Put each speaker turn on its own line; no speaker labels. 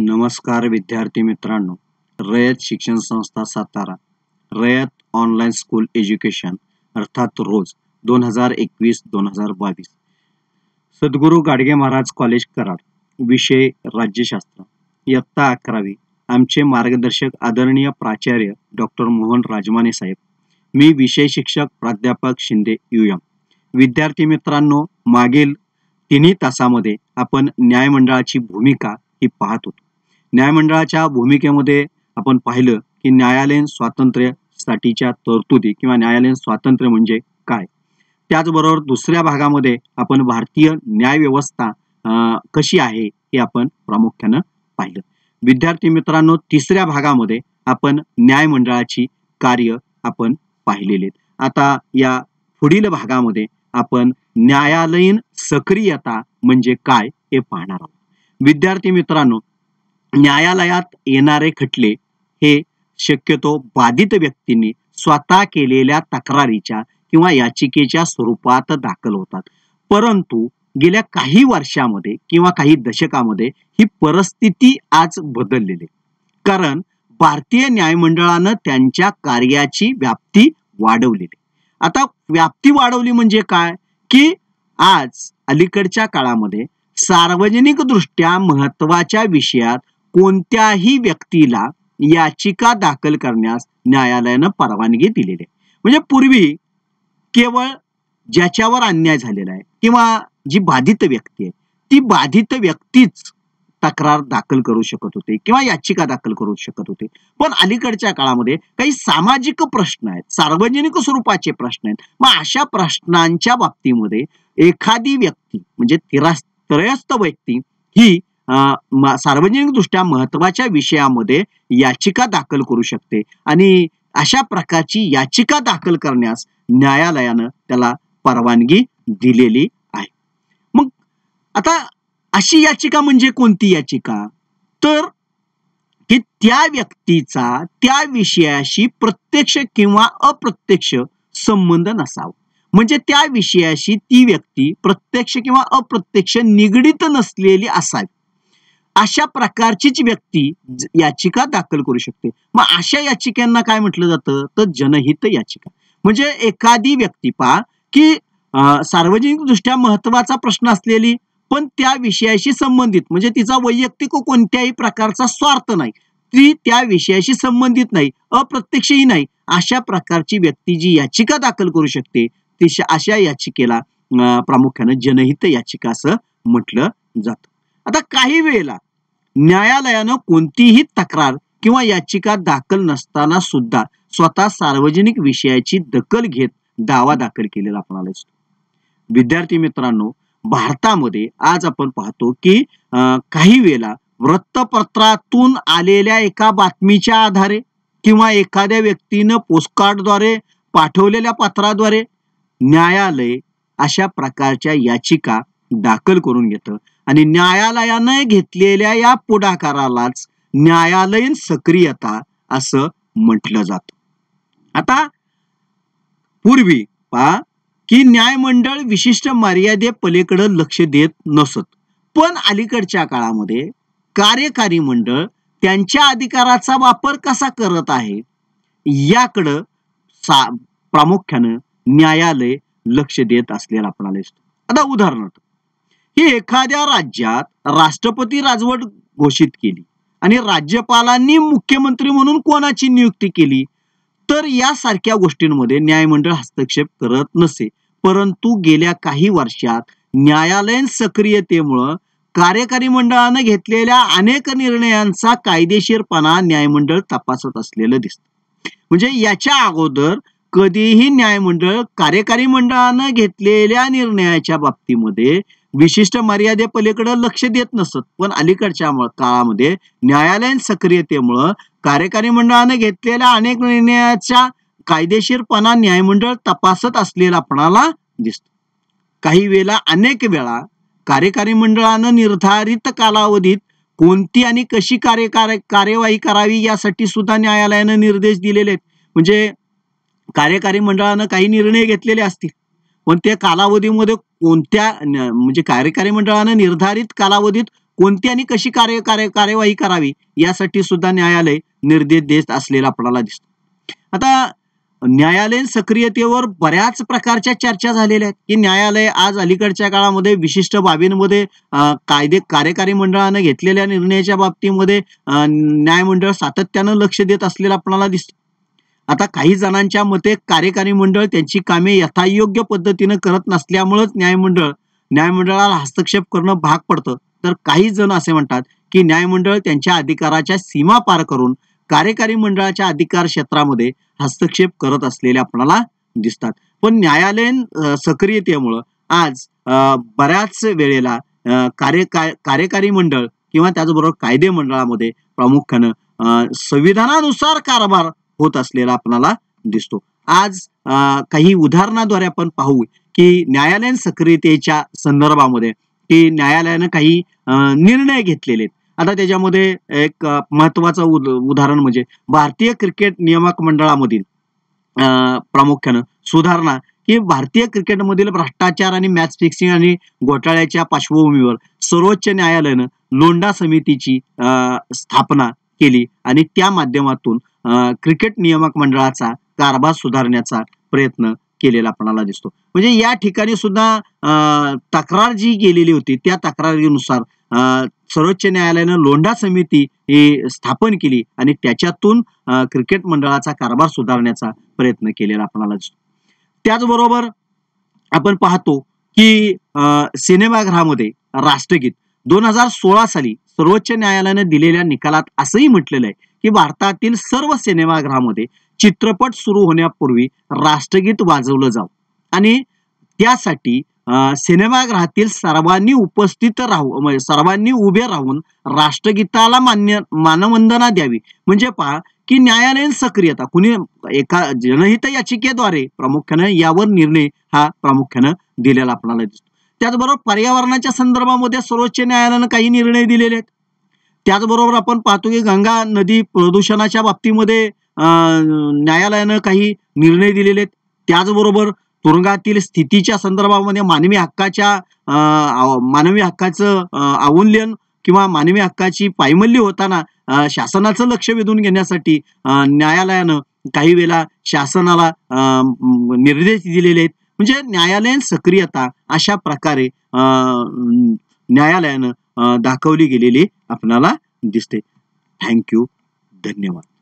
नमस्कार विद्यार्थी मित्रांनो Rayat Shikshan Sanstha Satara Rayat online school education अर्थात रोज दोन हजार एकवीस दोन हजार बावीस सद्गुरू गाडगे महाराज कॉलेज कराड विषय राज्यशास्त्र इयत्ता अकरावी आमचे मार्गदर्शक आदरणीय प्राचार्य डॉक्टर मोहन राजमाने साहेब मी विषय शिक्षक प्राध्यापक शिंदे युएम विद्यार्थी मित्रांनो मागील तिन्ही तासामध्ये आपण न्यायमंडळाची भूमिका ही पाहत होतो न्यायमंडळाच्या भूमिकेमध्ये आपण पाहिलं की न्यायालयीन स्वातंत्र्यासाठीच्या तरतुदी किंवा न्यायालयीन स्वातंत्र्य म्हणजे काय त्याचबरोबर दुसऱ्या भागामध्ये आपण भारतीय न्याय व्यवस्था कशी आहे हे आपण प्रामुख्यानं पाहिलं विद्यार्थी मित्रांनो तिसऱ्या भागामध्ये आपण न्यायमंडळाची कार्य आपण पाहिलेले आता या पुढील भागामध्ये आपण न्यायालयीन सक्रियता म्हणजे काय हे पाहणार आहोत विद्यार्थी मित्रांनो न्यायालयात येणारे खटले हे शक्यतो बाधित व्यक्तींनी स्वतः केलेल्या तक्रारीच्या किंवा याचिकेच्या स्वरूपात दाखल होतात परंतु गेल्या काही वर्षामध्ये किंवा काही दशकामध्ये ही परिस्थिती आज बदललेली कारण भारतीय न्यायमंडळानं त्यांच्या कार्याची व्याप्ती वाढवलेली आता व्याप्ती वाढवली म्हणजे काय की आज अलीकडच्या काळामध्ये सार्वजनिक दृष्ट्या महत्वाच्या विषयात कोणत्याही व्यक्तीला याचिका दाखल करण्यास न्यायालयानं परवानगी दिलेली आहे म्हणजे पूर्वी केवळ ज्याच्यावर अन्याय झालेला आहे किंवा जी बाधित व्यक्ती आहे ती बाधित व्यक्तीच तक्रार दाखल करू शकत होते किंवा याचिका दाखल करू शकत होते पण अलीकडच्या काळामध्ये काही सामाजिक प्रश्न आहेत सार्वजनिक स्वरूपाचे प्रश्न आहेत मग अशा प्रश्नांच्या बाबतीमध्ये एखादी व्यक्ती म्हणजे तिरास्त्रयस्थ व्यक्ती ही सार्वजनिक दृष्ट्या महत्वाच्या विषयामध्ये याचिका दाखल करू शकते आणि अशा प्रकारची याचिका दाखल करण्यास न्यायालयानं त्याला परवानगी दिलेली आहे मग आता अशी याचिका म्हणजे कोणती याचिका तर की त्या व्यक्तीचा त्या विषयाशी प्रत्यक्ष किंवा अप्रत्यक्ष संबंध नसावा म्हणजे त्या विषयाशी ती व्यक्ती प्रत्यक्ष किंवा अप्रत्यक्ष निगडीत नसलेली असावी अशा प्रकारचीच व्यक्ती याचिका दाखल करू शकते मग अशा याचिकांना काय म्हटलं जातं तर जनहित याचिका म्हणजे एखादी व्यक्ती पा की सार्वजनिक दृष्ट्या महत्वाचा प्रश्न असलेली पण त्या विषयाशी संबंधित म्हणजे तिचा वैयक्तिक कोणत्याही प्रकारचा स्वार्थ नाही ती त्या विषयाशी संबंधित नाही अप्रत्यक्षही नाही अशा प्रकारची व्यक्ती जी याचिका दाखल करू शकते ती अशा याचिकेला प्रामुख्यानं जनहित याचिका असं म्हटलं जातं आता काही वेळेला न्यायालयानं कोणतीही तक्रार किंवा याचिका दाखल नसताना सुद्धा स्वतः सार्वजनिक विषयाची दखल घेत दावा दाखल केलेला आपणाला दिसतो विद्यार्थी मित्रांनो भारतामध्ये आज आपण पाहतो की काही वेळा वृत्तपत्रातून आलेल्या एका बातमीच्या आधारे किंवा एखाद्या व्यक्तीनं पोस्टकार्डद्वारे पाठवलेल्या पत्राद्वारे न्यायालय अशा प्रकारच्या याचिका दाखल करून घेत आणि न्यायालयानं घेतलेल्या या पुढाकारालाच न्यायालयीन सक्रियता असं म्हटलं जात आता पूर्वी पा की न्यायमंडळ विशिष्ट मर्यादे पलीकडे लक्ष देत नसत पण अलीकडच्या काळामध्ये कार्यकारी मंडळ त्यांच्या अधिकाराचा वापर कसा करत आहे याकडं सा प्रामुख्यानं न्यायालय लक्ष देत असलेला आपल्याला दिसतो आता उदाहरणार्थ की एखाद्या राज्यात राष्ट्रपती राजवट घोषित केली आणि राज्यपालांनी मुख्यमंत्री म्हणून कोणाची नियुक्ती केली तर यासारख्या गोष्टींमध्ये न्यायमंडळ हस्तक्षेप करत नसे परंतु गेल्या काही वर्षात न्यायालयीन सक्रियतेमुळं कार्यकारी मंडळानं घेतलेल्या अनेक निर्णयांचा कायदेशीरपणा न्यायमंडळ तपासत असलेलं दिसतं म्हणजे याच्या अगोदर कधीही न्यायमंडळ कार्यकारी मंडळानं घेतलेल्या निर्णयाच्या बाबतीमध्ये विशिष्ट मर्यादेपलीकडे लक्ष देत नसत पण अलीकडच्या काळामध्ये न्यायालयीन सक्रियतेमुळं कार्यकारी मंडळाने घेतलेल्या अनेक निर्णयाच्या कायदेशीरपणा न्यायमंडळ तपासत असलेलापणाला दिसतो काही वेळा अनेक वेळा कार्यकारी मंडळानं निर्धारित कालावधीत कोणती आणि कशी कार्य कार्यवाही करावी यासाठी सुद्धा न्यायालयानं निर्देश दिलेले आहेत म्हणजे कार्यकारी मंडळानं काही निर्णय घेतलेले असतील पण त्या कालावधीमध्ये कोणत्या म्हणजे कार्यकारी मंडळानं निर्धारित कालावधीत कोणती आणि कशी कार्य कार्य कार्यवाही करावी यासाठी सुद्धा न्यायालय निर्देश देत असलेला आपल्याला दिसतो आता न्यायालयीन सक्रियतेवर बऱ्याच प्रकारच्या चर्चा झालेल्या आहेत की न्यायालय आज अलीकडच्या काळामध्ये विशिष्ट बाबींमध्ये कायदे कार्यकारी मंडळानं घेतलेल्या निर्णयाच्या बाबतीमध्ये न्यायमंडळ सातत्यानं लक्ष देत असलेलं आपल्याला दिसतं आता काही जणांच्या मते कार्यकारी मंडळ त्यांची कामे यथायोग्य पद्धतीनं करत नसल्यामुळेच न्यायमंडळ न्यायमंडळाला हस्तक्षेप करणं भाग पडतं तर काही जण असे म्हणतात की न्यायमंडळ त्यांच्या अधिकाराच्या सीमा पार करून कार्यकारी मंडळाच्या अधिकार क्षेत्रामध्ये हस्तक्षेप करत असलेले आपणाला दिसतात पण न्यायालयीन सक्रियतेमुळं आज बऱ्याच वेळेला कार्य कार्यकारी मंडळ किंवा त्याचबरोबर कायदे मंडळामध्ये प्रामुख्यानं संविधानानुसार कारभार होत असलेला आपल्याला दिसतो आज काही उदाहरणाद्वारे आपण पाहू की न्यायालयीन सक्रियतेच्या संदर्भामध्ये की न्यायालयानं काही निर्णय घेतलेले आता त्याच्यामध्ये एक महत्वाचं उदाहरण म्हणजे भारतीय क्रिकेट नियामक मंडळामधील प्रामुख्यानं सुधारणा की भारतीय क्रिकेटमधील भ्रष्टाचार आणि मॅच फिक्सिंग आणि घोटाळ्याच्या पार्श्वभूमीवर सर्वोच्च न्यायालयानं लोंडा समितीची स्थापना केली आणि त्या माध्यमातून क्रिकेट नियामक मंडळाचा कारभार सुधारण्याचा प्रयत्न केलेला आपणाला दिसतो म्हणजे या ठिकाणी सुद्धा तक्रार जी गेलेली होती त्या तक्रारीनुसार सर्वोच्च न्यायालयानं लोंढा समिती ही स्थापन केली आणि त्याच्यातून क्रिकेट मंडळाचा कारभार सुधारण्याचा प्रयत्न केलेला आपणाला दिसतो त्याचबरोबर आपण पाहतो की सिनेमागृहामध्ये राष्ट्रगीत दोन हजार सोळा साली सर्वोच्च न्यायालयाने दिलेल्या निकालात असंही म्हटलेलं आहे की भारतातील सर्व सिनेमागृहामध्ये चित्रपट सुरू होण्यापूर्वी राष्ट्रगीत वाजवलं जावं आणि त्यासाठी सिनेमागृहातील सर्वांनी उपस्थित राहू म्हणजे सर्वांनी उभे राहून राष्ट्रगीताला मान्य मानवंदना द्यावी म्हणजे पहा की न्यायालयीन सक्रियता कुणी एका जनहित याचिकेद्वारे प्रामुख्यानं यावर निर्णय हा प्रामुख्यानं दिलेला आपल्याला दिसतो त्याचबरोबर पर्यावरणाच्या संदर्भामध्ये सर्वोच्च न्यायालयानं काही निर्णय दिलेले आहेत त्याचबरोबर आपण पाहतो की गंगा नदी प्रदूषणाच्या बाबतीमध्ये न्यायालयानं काही निर्णय दिलेले आहेत त्याचबरोबर तुरुंगातील स्थितीच्या संदर्भामध्ये मानवी हक्काच्या मानवी हक्काचं अवूल्यन किंवा मानवी हक्काची पायमल्ली होताना शासनाचं लक्ष वेधून घेण्यासाठी न्यायालयानं काही वेळा शासनाला निर्देश दिलेले आहेत म्हणजे न्यायालयीन सक्रियता अशा प्रकारे न्यायालयानं दाखवली गेलेली आपणाला दिसते थँक्यू धन्यवाद